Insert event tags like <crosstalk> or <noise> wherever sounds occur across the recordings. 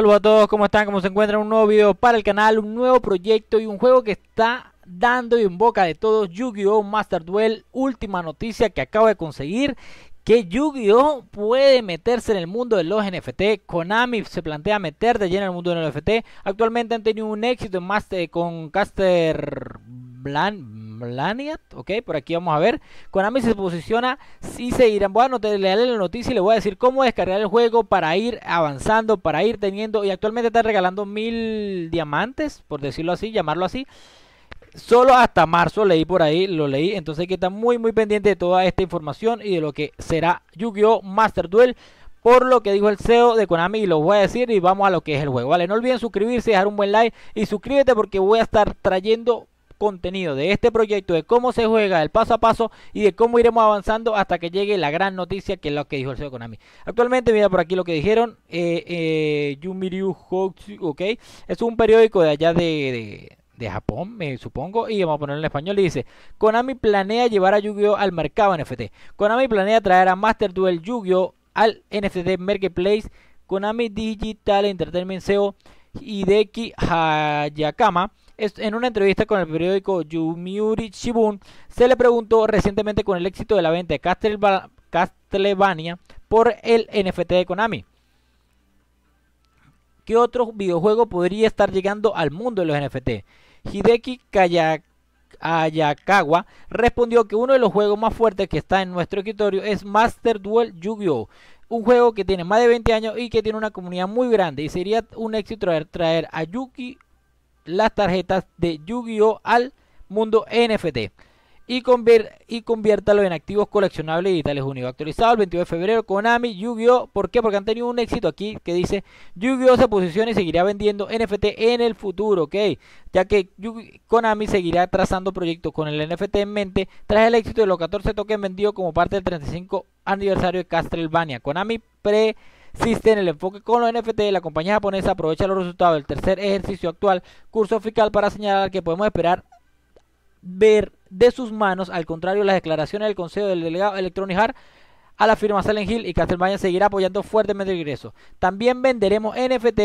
saludos a todos, ¿cómo están? ¿Cómo se encuentran? Un nuevo video para el canal, un nuevo proyecto y un juego que está dando y en boca de todos Yu-Gi-Oh! Master Duel, última noticia que acabo de conseguir que Yu-Gi-Oh! puede meterse en el mundo de los NFT. Konami se plantea meterse de en el mundo de los NFT. Actualmente han tenido un éxito en Master, con Caster Blanc Mlaniat, Ok, por aquí vamos a ver. Konami se posiciona si se irán. Bueno, te, leerle la noticia y le voy a decir cómo descargar el juego para ir avanzando, para ir teniendo. Y actualmente está regalando mil diamantes, por decirlo así, llamarlo así solo hasta marzo leí por ahí, lo leí, entonces hay que estar muy muy pendiente de toda esta información y de lo que será Yu-Gi-Oh! Master Duel. Por lo que dijo el CEO de Konami y lo voy a decir y vamos a lo que es el juego, ¿vale? No olviden suscribirse, dejar un buen like y suscríbete porque voy a estar trayendo contenido de este proyecto, de cómo se juega, el paso a paso y de cómo iremos avanzando hasta que llegue la gran noticia que es lo que dijo el CEO Konami. Actualmente, mira por aquí lo que dijeron, eh, eh, ok, es un periódico de allá de, de Japón, me supongo, y vamos a ponerlo en español, dice, Konami planea llevar a Yu-Gi-Oh al mercado NFT. Konami planea traer a Master Duel Yu-Gi-Oh al NFT Marketplace. Konami Digital Entertainment CEO Hideki Hayakama en una entrevista con el periódico Yumiuri Shibun, se le preguntó recientemente con el éxito de la venta de Castlevania por el NFT de Konami. ¿Qué otro videojuego podría estar llegando al mundo de los NFT? Hideki Ayakawa respondió que uno de los juegos más fuertes que está en nuestro escritorio es Master Duel Yu-Gi-Oh! Un juego que tiene más de 20 años y que tiene una comunidad muy grande y sería un éxito traer, traer a Yuki las tarjetas de Yu-Gi-Oh al mundo NFT y, conviértalo en activos coleccionables digitales unidos. Actualizado el 22 de febrero, Konami, Yu-Gi-Oh! ¿Por qué? Porque han tenido un éxito aquí que dice Yu-Gi-Oh! se posiciona y seguirá vendiendo NFT en el futuro, ¿ok? Ya que Konami seguirá trazando proyectos con el NFT en mente tras el éxito de los 14 tokens vendidos como parte del 35 aniversario de Castlevania. Konami pre en el enfoque con los NFT, la compañía japonesa aprovecha los resultados del tercer ejercicio actual, curso fiscal, para señalar que podemos esperar ver de sus manos, al contrario, las declaraciones del Consejo del Delegado Electronic a la firma Silent Hill y Castlevania seguirá apoyando fuertemente el ingreso. También venderemos NFT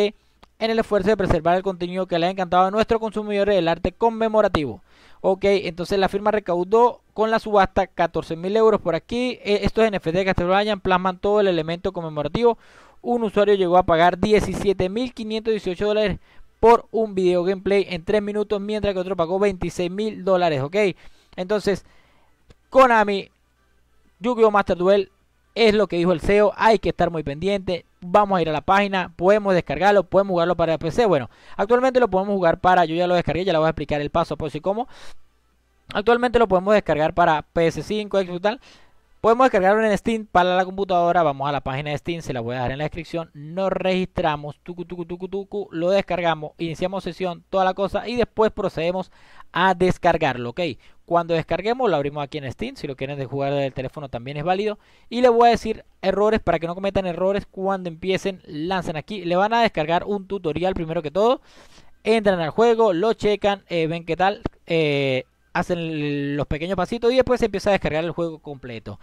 en el esfuerzo de preservar el contenido que le ha encantado a nuestros consumidores del arte conmemorativo. Ok, entonces la firma recaudó con la subasta 14 mil euros por aquí. Eh, Estos NFT de vayan plasman todo el elemento conmemorativo. Un usuario llegó a pagar 518 dólares por un video gameplay en 3 minutos, mientras que otro pagó 26 mil dólares, ¿ok? Entonces, Konami, Yu-Gi-Oh! Master Duel es lo que dijo el CEO, hay que estar muy pendiente. Vamos a ir a la página, podemos descargarlo, podemos jugarlo para PC. Bueno, actualmente lo podemos jugar para, yo ya lo descargué, ya les voy a explicar el paso por si y cómo. Actualmente lo podemos descargar para PS5, Xbox Podemos descargarlo en Steam para la computadora. Vamos a la página de Steam, se la voy a dejar en la descripción. Nos registramos, tucu, tucu, tucu, tucu, lo descargamos, iniciamos sesión, toda la cosa y después procedemos a descargarlo, ¿ok? Cuando descarguemos, lo abrimos aquí en Steam. Si lo quieren de jugar del teléfono también es válido. Y le voy a decir errores para que no cometan errores cuando empiecen. Lancen aquí. Le van a descargar un tutorial primero que todo. Entran al juego, lo checan, eh, ven qué tal. Eh, hacen los pequeños pasitos y después se empieza a descargar el juego completo.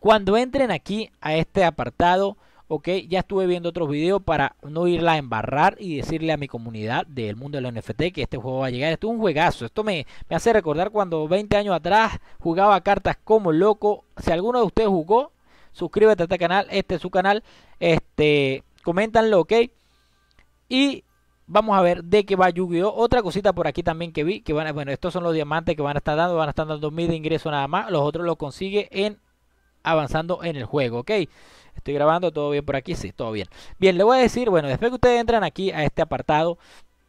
Cuando entren aquí a este apartado, ok, ya estuve viendo otros videos para no irla a embarrar y decirle a mi comunidad del mundo de los NFT que este juego va a llegar. Esto es un juegazo, esto me, hace recordar cuando 20 años atrás jugaba cartas como loco. Si alguno de ustedes jugó, suscríbete a este canal, este es su canal, este, coméntanlo, ok. Y vamos a ver de qué va Yu-Gi-Oh! Otra cosita por aquí también que vi, que van bueno, estos son los diamantes que van a estar dando, van a estar dando mil de ingreso nada más, los otros los consigue en avanzando en el juego, ¿ok? Estoy grabando, todo bien por aquí, sí, todo bien. Bien, le voy a decir, bueno, después que ustedes entran aquí a este apartado,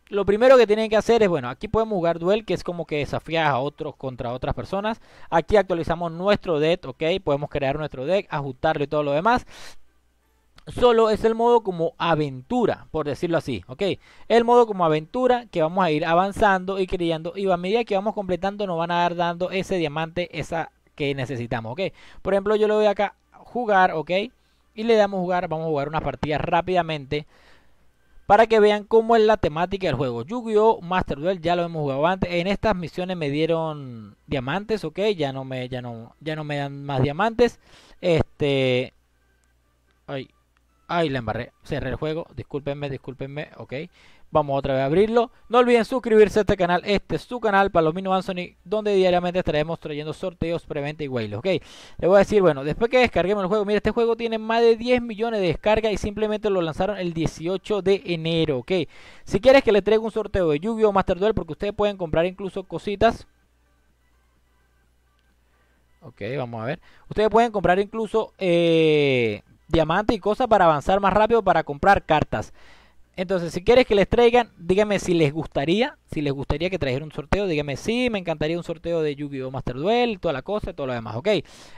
lo primero que tienen que hacer es, bueno, aquí podemos jugar duel, que es como que desafías a otros contra otras personas. Aquí actualizamos nuestro deck, ok, podemos crear nuestro deck, ajustarlo y todo lo demás. Solo es el modo como aventura, por decirlo así, ok. El modo como aventura que vamos a ir avanzando y creando y a medida que vamos completando nos van a dar dando ese diamante, esa que necesitamos, ¿ok? Por ejemplo, yo le voy acá jugar, ¿ok? Y le damos jugar, vamos a jugar unas partidas rápidamente para que vean cómo es la temática del juego. Yu-Gi-Oh! Master Duel ya lo hemos jugado antes. En estas misiones me dieron diamantes, ok, ya no me, ya no, ya no me dan más diamantes. Este. Ay, Ahí la embarré. Cerré el juego. Discúlpenme, discúlpenme. Ok. Vamos otra vez a abrirlo. No olviden suscribirse a este canal. Este es su canal, Palomino Anthony, donde diariamente estaremos trayendo sorteos, preventa y whales. Ok. Les voy a decir, bueno, después que descarguemos el juego. Mira, este juego tiene más de 10 millones de descargas y simplemente lo lanzaron el 18 de enero. Ok. Si quieres que le traiga un sorteo de Yu-Gi-Oh! Master Duel, porque ustedes pueden comprar incluso cositas. Ok, vamos a ver. Ustedes pueden comprar incluso eh, Diamante y cosas para avanzar más rápido para comprar cartas. Entonces, si quieres que les traigan, dígame si les gustaría, si les gustaría que trajera un sorteo, díganme si me encantaría un sorteo de Yu-Gi-Oh! Master Duel, toda la cosa, todo lo demás, ok.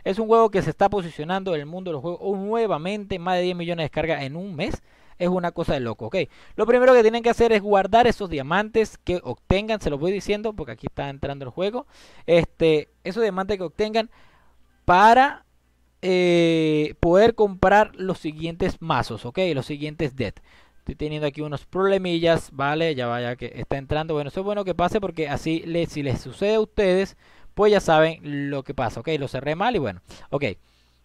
Es un juego que se está posicionando en el mundo de los juegos oh, nuevamente, más de 10 millones de descargas en un mes. Es una cosa de loco, ok. Lo primero que tienen que hacer es guardar esos diamantes que obtengan, se los voy diciendo porque aquí está entrando el juego. Este, esos diamantes que obtengan para eh, poder comprar los siguientes mazos, ok, los siguientes dead. E Estoy teniendo aquí unos problemillas, vale, ya vaya que está entrando. Bueno, eso es bueno que pase porque así le, si les sucede a ustedes, pues ya saben lo que pasa, ok, lo cerré mal y bueno, ok.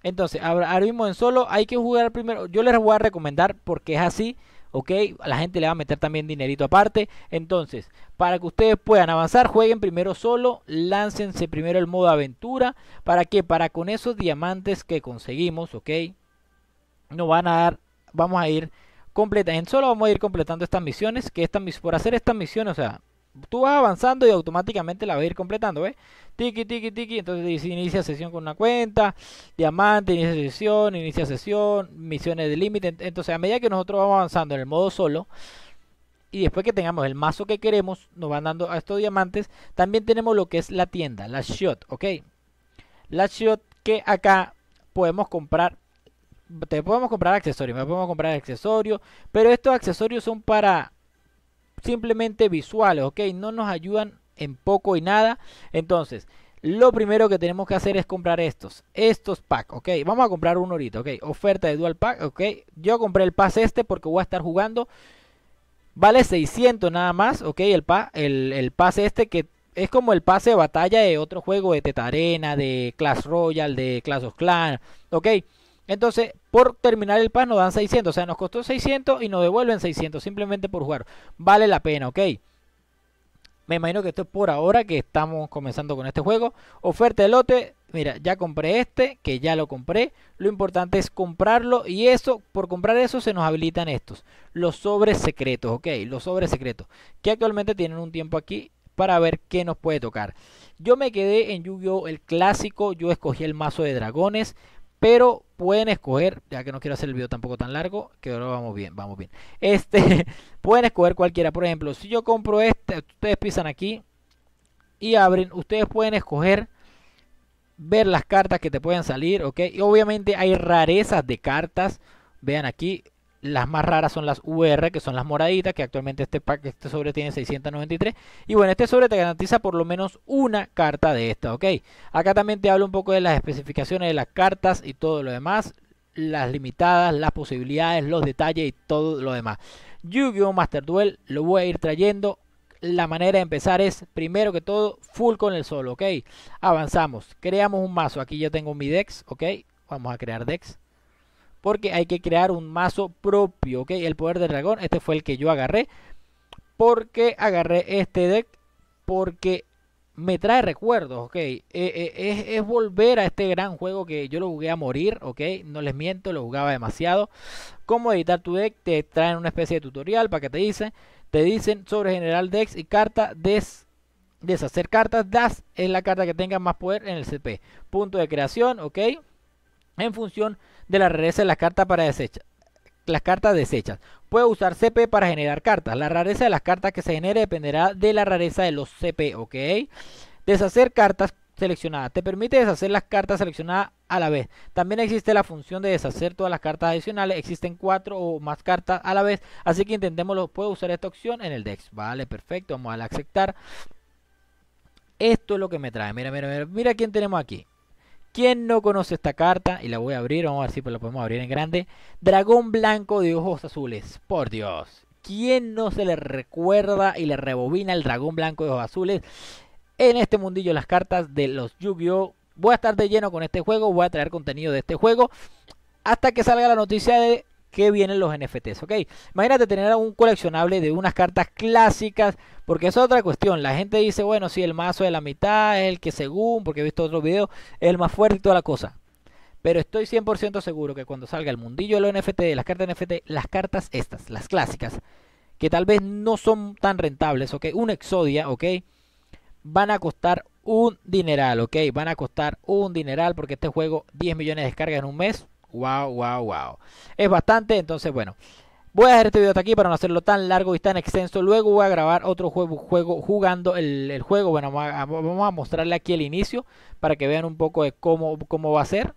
Entonces, ahora mismo en solo hay que jugar primero. Yo les voy a recomendar porque es así. ¿ok? La gente le va a meter también dinerito aparte. Entonces, para que ustedes puedan avanzar, jueguen primero solo, láncense primero el modo aventura. ¿Para qué? Para con esos diamantes que conseguimos, ¿ok? Nos van a dar, vamos a ir completando, en solo vamos a ir completando estas misiones, que estas, por hacer estas misiones, o sea, tú vas avanzando y automáticamente la vas a ir completando, ¿ves? Tiki, tiki, tiki. Entonces dice, inicia sesión con una cuenta, diamante, inicia sesión, inicia sesión, misiones de límite. Entonces, a medida que nosotros vamos avanzando en el modo solo, y después que tengamos el mazo que queremos, nos van dando a estos diamantes. También tenemos lo que es la tienda, la shot, ¿ok? La shot que acá podemos comprar te podemos comprar accesorios, me podemos comprar accesorios, pero estos accesorios son para simplemente visuales, ¿ok? No nos ayudan en poco y nada. Entonces, lo primero que tenemos que hacer es comprar estos, estos packs, ok. Vamos a comprar uno ahorita, ok. Oferta de dual pack, ok. Yo compré el pase este porque voy a estar jugando. Vale 600 nada más, ok. El, pa, el, pase este que es como el pase de batalla de otro juego de Tetarena, de Clash Royal, de Clash of Clans, ok. Entonces, por terminar el pas, nos dan 600. O sea, nos costó 600 y nos devuelven 600 simplemente por jugar. Vale la pena, ¿ok? Me imagino que esto es por ahora que estamos comenzando con este juego. Oferta de lote. Mira, ya compré este, que ya lo compré. Lo importante es comprarlo y eso, por comprar eso se nos habilitan estos. Los sobres secretos, ¿ok? Los sobres secretos. Que actualmente tienen un tiempo aquí para ver qué nos puede tocar. Yo me quedé en Yu-Gi-Oh! el clásico, yo escogí el mazo de dragones, pero pueden escoger, ya que no quiero hacer el video tampoco tan largo, que ahora vamos bien, vamos bien. <laughs> Este, pueden escoger cualquiera, por ejemplo, si yo compro este, ustedes pisan aquí y abren, ustedes pueden escoger ver las cartas que te pueden salir, ok. Y obviamente hay rarezas de cartas, vean aquí, las más raras son las UR, que son las moraditas, que actualmente este, pack, este sobre tiene 693. Y bueno, este sobre te garantiza por lo menos una carta de esta, ¿ok? Acá también te hablo un poco de las especificaciones de las cartas y todo lo demás. Las limitadas, las posibilidades, los detalles y todo lo demás. Yu-Gi-Oh! Master Duel lo voy a ir trayendo la manera de empezar es, primero que todo, full con el solo, ¿ok? Avanzamos, creamos un mazo. Aquí yo tengo mi dex, ¿ok? Vamos a crear dex porque hay que crear un mazo propio, ¿ok? El poder del dragón, este fue el que yo agarré. Porque agarré este deck, porque me trae recuerdos, ¿ok? Eh, eh, es, volver a este gran juego que yo lo jugué a morir, ¿ok? No les miento, lo jugaba demasiado. Cómo editar tu deck, te traen una especie de tutorial para que te dicen, te dicen sobre general decks y carta deshacer cartas. Das es la carta que tenga más poder en el CP. Punto de creación, ¿ok? en función de la rareza de las cartas para desechar las cartas desechas. Puedo usar CP para generar cartas. La rareza de las cartas que se genere dependerá de la rareza de los CP, ¿ok? Deshacer cartas seleccionadas. Te permite deshacer las cartas seleccionadas a la vez. También existe la función de deshacer todas las cartas adicionales. Existen cuatro o más cartas a la vez. Así que intentémoslo. Puedo usar esta opción en el Dex. Vale, perfecto. Vamos a aceptar. Esto es lo que me trae. Mira, mira, mira. Mira quién tenemos aquí. ¿Quién no conoce esta carta? Y la voy a abrir, vamos a ver si la podemos abrir en grande. Dragón blanco de ojos azules. Por Dios. ¿Quién no se le recuerda y le rebobina el dragón blanco de ojos azules? En este mundillo las cartas de los Yu-Gi-Oh! Voy a estar de lleno con este juego, voy a traer contenido de este juego. Hasta que salga la noticia de que vienen los NFTs, ¿ok? Imagínate tener un coleccionable de unas cartas clásicas, porque es otra cuestión. La gente dice, bueno, si el mazo de la mitad es el que según, porque he visto otro video, es el más fuerte y toda la cosa. Pero estoy 100% seguro que cuando salga el mundillo de los NFT, de las cartas NFT, las cartas estas, las clásicas, que tal vez no son tan rentables, ¿ok? Un Exodia, ¿ok? Van a costar un dineral, ¿ok? Van a costar un dineral porque este juego 10 millones de descargas en un mes Wow, wow, wow. Es bastante, entonces bueno. Voy a dejar este video hasta aquí para no hacerlo tan largo y tan extenso. Luego voy a grabar otro juego, jugando el, juego. Bueno, vamos a, mostrarle aquí el inicio para que vean un poco de cómo, cómo va a ser.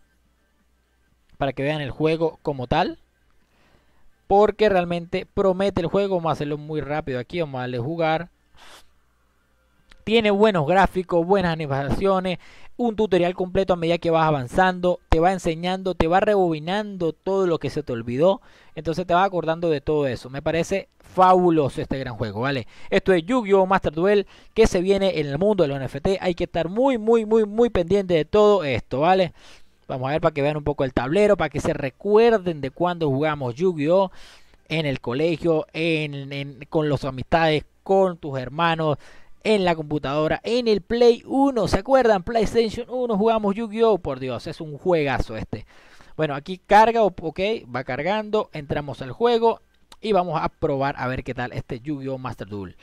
Para que vean el juego como tal. Porque realmente promete el juego. Vamos a hacerlo muy rápido aquí. Vamos a darle jugar. Tiene buenos gráficos, buenas animaciones, un tutorial completo a medida que vas avanzando, te va enseñando, te va rebobinando todo lo que se te olvidó, entonces te vas acordando de todo eso. Me parece fabuloso este gran juego, ¿vale? Esto es Yu-Gi-Oh! Master Duel que se viene en el mundo de los NFT, hay que estar muy, muy, muy, muy pendiente de todo esto, ¿vale? Vamos a ver para que vean un poco el tablero, para que se recuerden de cuando jugamos Yu-Gi-Oh! en el colegio, con los amistades, con tus hermanos, en la computadora, en el Play 1. ¿Se acuerdan? PlayStation 1 jugamos Yu-Gi-Oh! Por Dios, es un juegazo este. Bueno, aquí carga, ok, va cargando, entramos al juego y vamos a probar a ver qué tal este Yu-Gi-Oh! Master Duel.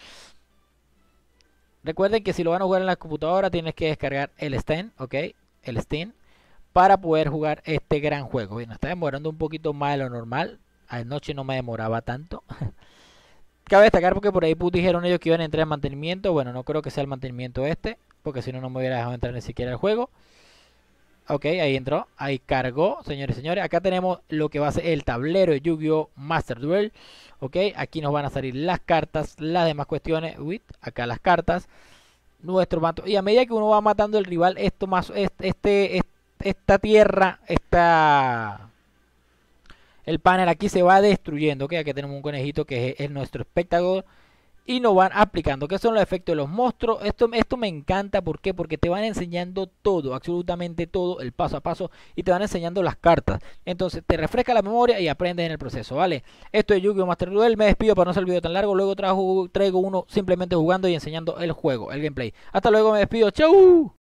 Recuerden que si lo van a jugar en la computadora tienes que descargar el Steam, ok, el Steam, para poder jugar este gran juego. no está demorando un poquito más de lo normal, anoche no me demoraba tanto. <laughs> Cabe destacar porque por ahí dijeron ellos que iban a entrar en mantenimiento. Bueno, no creo que sea el mantenimiento este, porque si no, no me hubiera dejado entrar ni siquiera al juego. Ok, ahí entró, ahí cargó, señores y señores. Acá tenemos lo que va a ser el tablero de Yu-Gi-Oh! Master Duel. Ok, aquí nos van a salir las cartas, las demás cuestiones. Uy, acá las cartas. Nuestro manto. Y a medida que uno va matando el rival, esto más, este, este, este esta tierra, esta el panel aquí se va destruyendo, que aquí tenemos un conejito que es, nuestro espectador y nos van aplicando. ¿Qué son los efectos de los monstruos? Esto, esto me encanta, ¿por qué? Porque te van enseñando todo, absolutamente todo, el paso a paso, y te van enseñando las cartas. Entonces te refresca la memoria y aprendes en el proceso, ¿vale? Esto es Yu-Gi-Oh! Master Duel, me despido para no ser el video tan largo, luego traigo, traigo uno simplemente jugando y enseñando el juego, el gameplay. Hasta luego, me despido, chau!